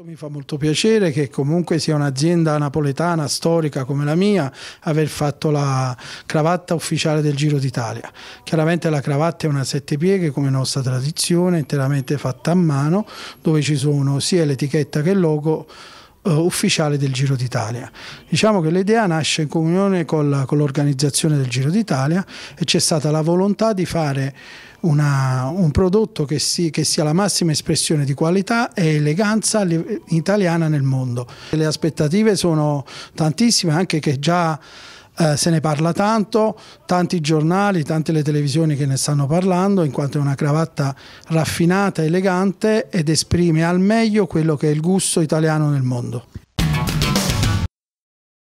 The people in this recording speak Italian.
questo mi fa molto piacere che comunque sia un'azienda napoletana storica come la mia aver fatto la cravatta ufficiale del Giro d'Italia. Chiaramente la cravatta è una sette pieghe come nostra tradizione, interamente fatta a mano, dove ci sono sia l'etichetta che il logo eh, ufficiale del Giro d'Italia. Diciamo che l'idea nasce in comunione con, l'organizzazione del Giro d'Italia e c'è stata la volontà di fare una, un prodotto che, si, che, sia la massima espressione di qualità e eleganza italiana nel mondo. Le aspettative sono tantissime, anche che già eh, se ne parla tanto, tanti giornali, tante le televisioni che ne stanno parlando, in quanto è una cravatta raffinata, elegante ed esprime al meglio quello che è il gusto italiano nel mondo.